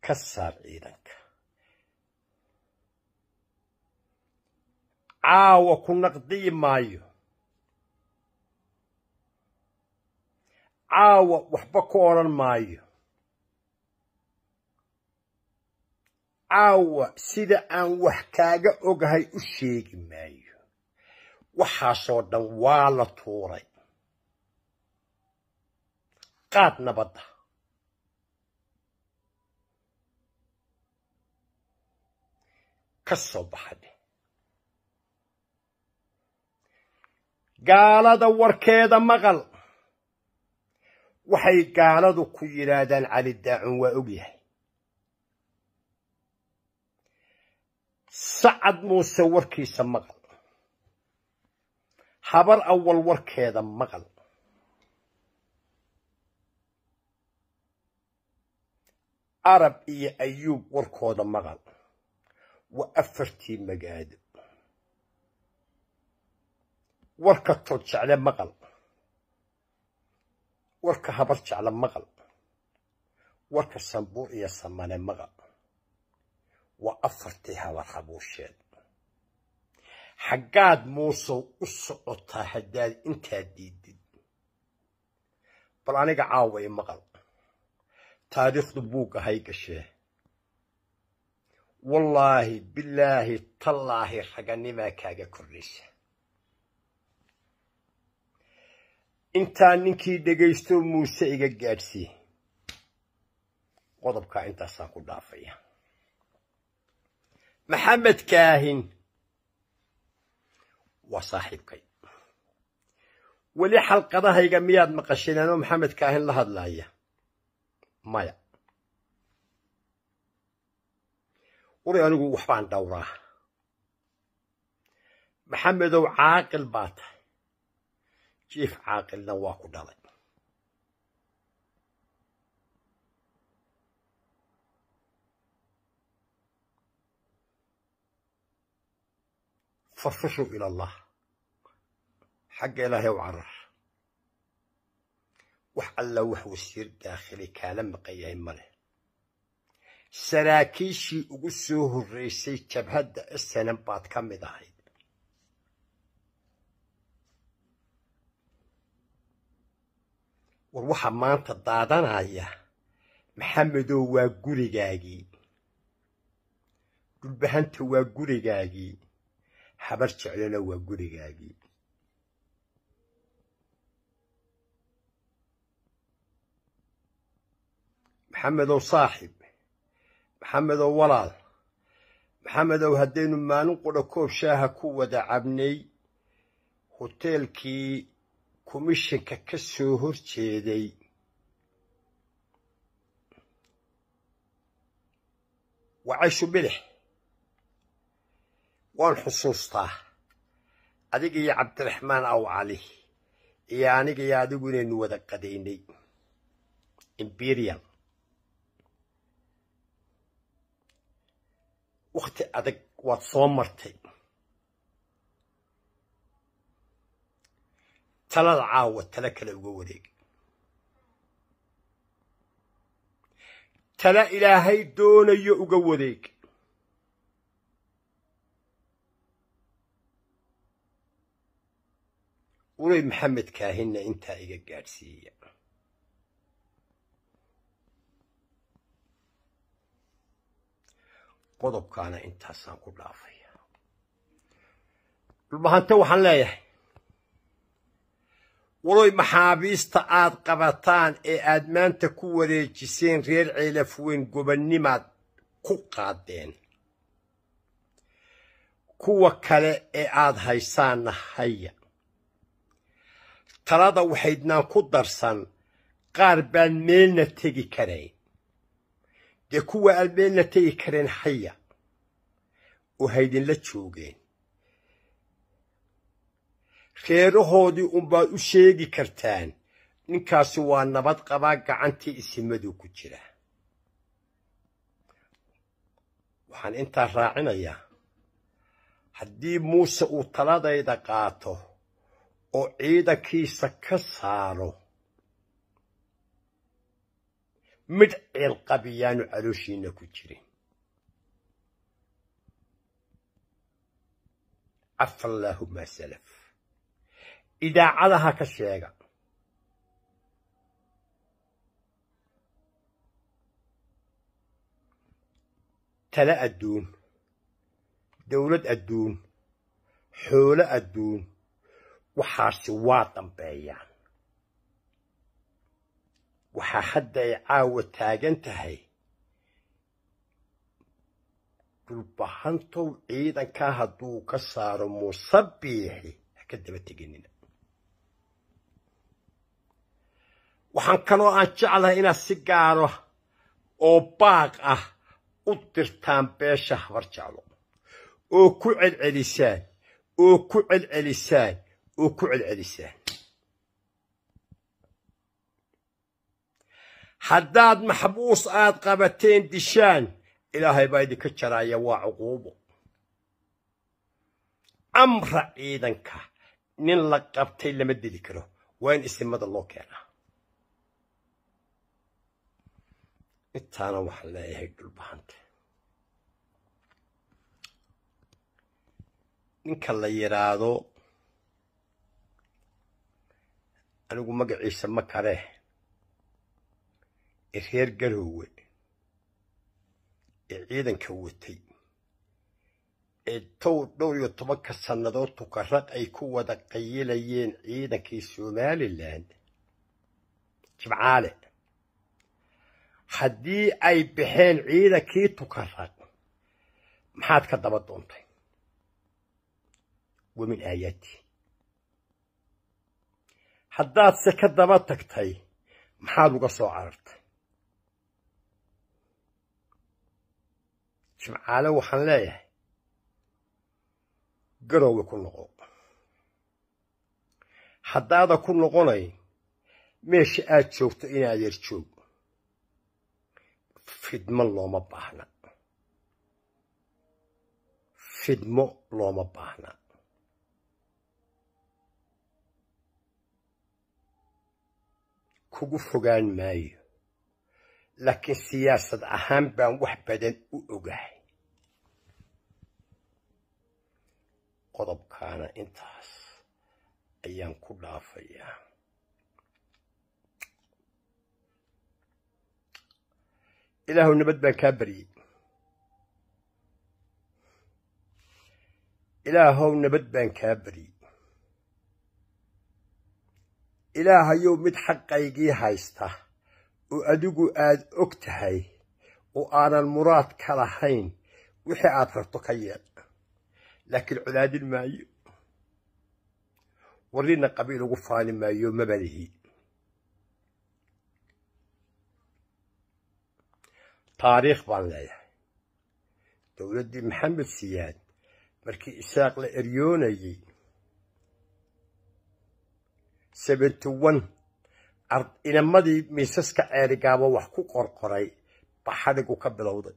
ka saar ciidanka caawa ku naqdiyi maayo caawa waxba ku odhan maayo caawa sida aan wax kaaga ogahay u sheegi maayo waxaasoo dhan waa la tuuray qaad nabadda ka soo baxadhe gaalada warkeeda maqal waxay gaaladu ku yidhaahdaan cali daacun waa og yahay sacad muuse warkiisa maqal habar awal warkeeda maqal carab iyo ayuub warkooda maqal waa afartii magaado warka tod jecle maqal warka habar jecle maqal warka sanbuur iyo samane maqal waa afartii habar habuusheed xaggaad muusow u socotaa haddaad intaa diidid bal aniga caawa i maqal taariikhdu buugga hay gashee wallaahi bilaahi tallaahi raganimaa kaaga kordhaysa intaa ninkii dhegaysto muuse iga gaadhsii qodobkaa intaasaan ku dhaafaya maxamed kaahin waa saaxiibkay weli xalqadahayga miyaad maqasheen anoo maxamed kaahin la hadlaaya maya uray anigu waxbaan dhowraa maxamedow caaqil baa tahay jiif caaqilna waa ku dhalay fasaxuu ila allah xagga ilaahay u carar wax alla wax wasiir daakhili kaala maqan yahay male saraakiishii ugu soo horraysay jabhadda isanan baad ka mid ahayd war waxaa maanta daadanaya maxamedow waa gurigaagii dhulbahanta waa gurigaagii xabar jeclana waa gurigaagii maxamedow saaxib maxamedow walaal maxamedow haddaynu maalin qudho koob shaaha ku wada cabnay hoteelkii komishinka ka soo horjeeday jeeday wacayshu bidix waan xusuustaa adiga iyo cabdiraxmaan aw cali iyo aniga iyo adigu inaynu wada qadaynay emberial wakhti adag waad soo martay talada caawa tala kale uga wareeg tala ilaahay doonayo uga wareeg ulay maxamed kaahinna intaa iga gaadhsiiya qodobkaana intaasaan ku dhaafaya dhulbahante waxaan leeyahay waloy maxaabiista aad qabataan ee aad maanta ku wareejiseen reer ceelafweyn gobannimaad ku qaadeen kuwa kale ee aad haysaanna haya talada waxaydnaan ku darsan qaar baan meelna tegi karayn dee kuwa aan meelna tegi karayn haya oo haydinla joogeen reerahoodii unbaad u sheegi kartaan ninkaasi waa nabad qabaa gacantii isimaduu ku jira waxaan intaa raacinayaa haddii muuse uu taladayda qaato oo ciidankiisa ka saaro mid ciilqabiyaanu calooshiina e ku jirin cafa allaahu maa salaf idaacadaha ka sheega tala adduun dowlad adduun xoolo adduun waxaasi waa dambeeyaan waxaa hadda ay caawa taagan tahay dhulbahantow ciidankaa hadduu ka saaro musabiixi ha ka daba teganina waxaan kaloo aan jeclahay inaad si gaaro ah oo baaq ah u dirtaan beesha habar jeclo oo ku celcelisaan oo ku celcelisaan oo ku celcelisaan haddaad maxbuus aad qabateen dishaan ilaahay baa idinka jaraaya waa cuquubo amra ciidanka nin la qabtay lama deli karo waa in isimada loo keenaa intaana waxaa leeyahay dhulbahanta ninka la yidhaahdo anigu magaciisa ma karee ee reer garoowe ee ciidanka watay ee tow dhowr iyo tobanka sannadood tukarad ay ku wada qayilayeen ciidankii somalilan jibcaale haddii ay baxeen ciidankii tukarad maxaad ka daba doontay wamin aayaati haddaad se ka daba tagtay maxaad uga soo carartay jimcaale waxaan leeyahay garowga ku noqo haddaada ku noqonay meesha aad joogto inaad yar joog fidmo looma baahna fidmo looma baahna kugu fogaan maayo laakiin siyaasad ahaan baan wax badan u ogahay qodobkaana intaas ayaan ku dhaafayaa ilaahu nabad baan kaa baryey ilaahow nabad baan kaa baryey ilaahayou mid xaqaygii haysta oo adigu aad og tahay oo aanan muraad ka lahayn wixii aad rabto ka yeed laakiin colaadin maayo warrina qabiil ugu faani maayo mabalihi taariikh baan leeyahay dowladdii maxamed siyaad markii isaaq la eryoonayey inamadii miisaska ceerigaaba wax ku qorqoray ba xadhigu ka bilowday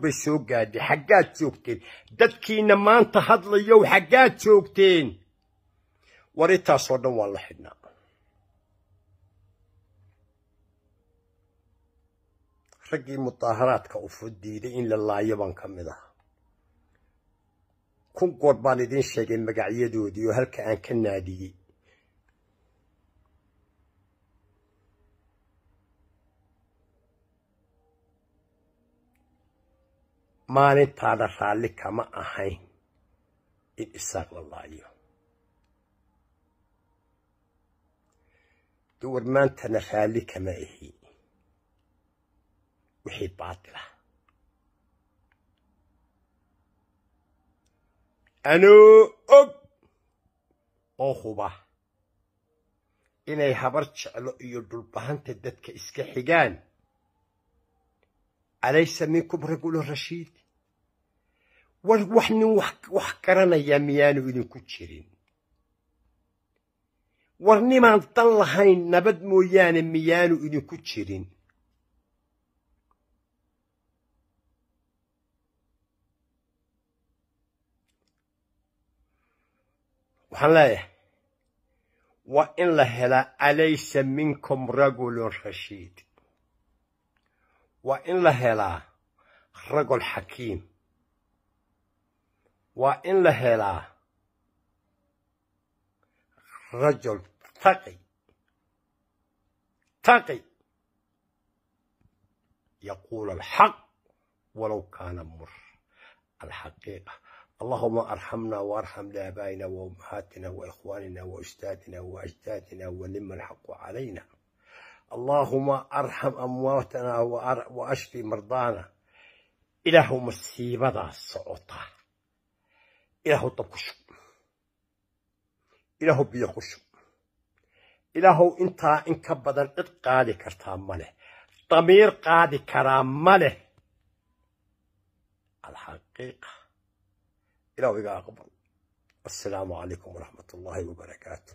bay soo gaadhay xaggaad joogteen dadkiina maanta hadlayow xaggaad joogteen war dhan waa la xidhnaa raggii mudaaharaadka u fuddiiday in la laayo baan ka mid ah kun goor baan idiin sheegay magacyadoodii oo halka aan ka naadiyey maalintaada raalli kama ahayn in isaaq la laayo gawar maantana raalli kama ahi wixii baatilah anoo og oo huba inay habar jeclo iyo dhulbahanta dadka iska xigaan alaysa minkum rajulu rashiid war wax nin wax garanaya miyaanu idinku jirin war nimaan dan lahayn nabad mooyaane miyaanu idinku jirin waxaan leeyahay waa in la helaa alaysa minkum rajulun rashiid waa in la helaa ragul xakiim waa in la helaa rajul taqi taqi yaquulu alxaq walow kaana mur alxaqiiqa اللهم ارحمنا وارحم لابائنا وامهاتنا واخواننا واجدادنا واجدادنا ولم الحق علينا اللهم ارحم امواتنا واشف مرضانا إله مصيبة سعوطة إله طبكشو إله بيخش إله إنت إنك بدن إد قادي كرتا ماله ضمير قادي كرام ماله الحقيقة إلى وقاء أقبل السلام عليكم ورحمة الله وبركاته